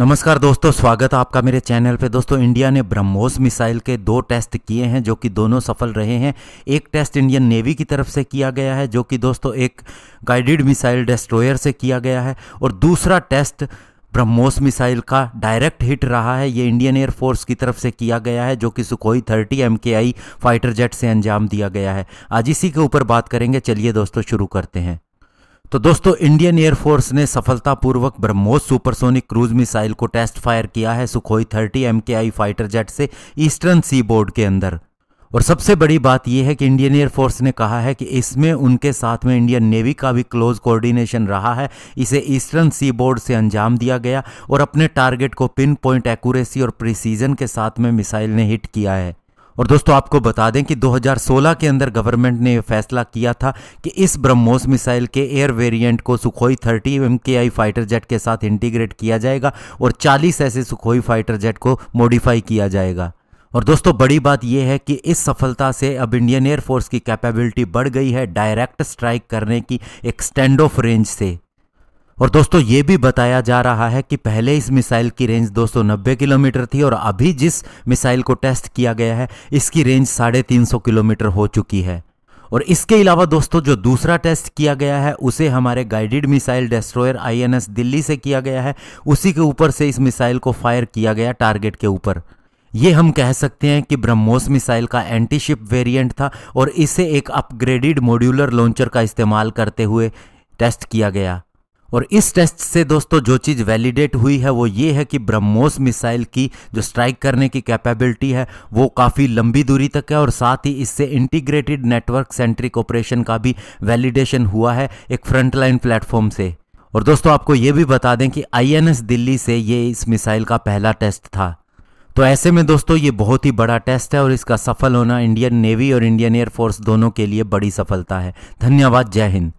नमस्कार दोस्तों स्वागत है आपका मेरे चैनल पे दोस्तों इंडिया ने ब्रह्मोस मिसाइल के दो टेस्ट किए हैं जो कि दोनों सफल रहे हैं एक टेस्ट इंडियन नेवी की तरफ से किया गया है जो कि दोस्तों एक गाइडेड मिसाइल डिस्ट्रॉयर से किया गया है और दूसरा टेस्ट ब्रह्मोस मिसाइल का डायरेक्ट हिट रहा है ये इंडियन एयरफोर्स की तरफ से किया गया है जो कि Sukhoi thirty M fighter jet से अंजाम दिया गया है आज इसी के ऊपर बात करेंगे चलिए दोस्तों शुरू करते हैं तो दोस्तों इंडियन एयरफोर्स ने सफलतापूर्वक ब्रह्मोस सुपरसोनिक क्रूज मिसाइल को टेस्ट फायर किया है Sukhoi thirty M fighter jet से ईस्टर्न सी बोर्ड के अंदर और सबसे बड़ी बात यह है कि इंडियन एयरफोर्स ने कहा है कि इसमें उनके साथ में इंडियन नेवी का भी क्लोज कोऑर्डिनेशन रहा है इसे ईस्टर्न सी बोर्ड से अंजाम दिया गया और अपने टारगेट को पिन पॉइंट एक्यूरेसी और प्रिसीजन के साथ में मिसाइल ने हिट किया है और दोस्तों आपको बता दें कि 2016 के अंदर गवर्नमेंट ने फैसला किया था कि इस ब्रह्मोस मिसाइल के एयर वेरिएंट को सुखोई 30 एम फाइटर जेट के साथ इंटीग्रेट किया जाएगा और 40 ऐसे सुखोई फाइटर जेट को मॉडिफाई किया जाएगा और दोस्तों बड़ी बात यह है कि इस सफलता से अब इंडियन एयरफोर्स की कैपेबिलिटी बढ़ गई है डायरेक्ट स्ट्राइक करने की एक स्टैंड ऑफ रेंज से और दोस्तों ये भी बताया जा रहा है कि पहले इस मिसाइल की रेंज 290 किलोमीटर थी और अभी जिस मिसाइल को टेस्ट किया गया है इसकी रेंज साढ़े तीन किलोमीटर हो चुकी है और इसके अलावा दोस्तों जो दूसरा टेस्ट किया गया है उसे हमारे guided missile destroyer INS Delhi से किया गया है उसी के ऊपर से इस मिसाइल को फायर किया गया टारगेट के ऊपर ये हम कह सकते हैं कि ब्रह्मोस मिसाइल का एंटी शिप वेरिएंट था और इसे एक अपग्रेडेड मॉड्यूलर लॉन्चर का इस्तेमाल करते हुए टेस्ट किया गया और इस टेस्ट से दोस्तों जो चीज़ वैलिडेट हुई है वो ये है कि ब्रह्मोस मिसाइल की जो स्ट्राइक करने की कैपेबिलिटी है वो काफ़ी लंबी दूरी तक है और साथ ही इससे इंटीग्रेटेड नेटवर्क सेंट्रिक ऑपरेशन का भी वैलिडेशन हुआ है एक फ्रंटलाइन प्लेटफॉर्म से और दोस्तों आपको ये भी बता दें कि आईएनएस दिल्ली से ये इस मिसाइल का पहला टेस्ट था तो ऐसे में दोस्तों ये बहुत ही बड़ा टेस्ट है और इसका सफल होना इंडियन नेवी और इंडियन एयरफोर्स दोनों के लिए बड़ी सफलता है धन्यवाद जय हिंद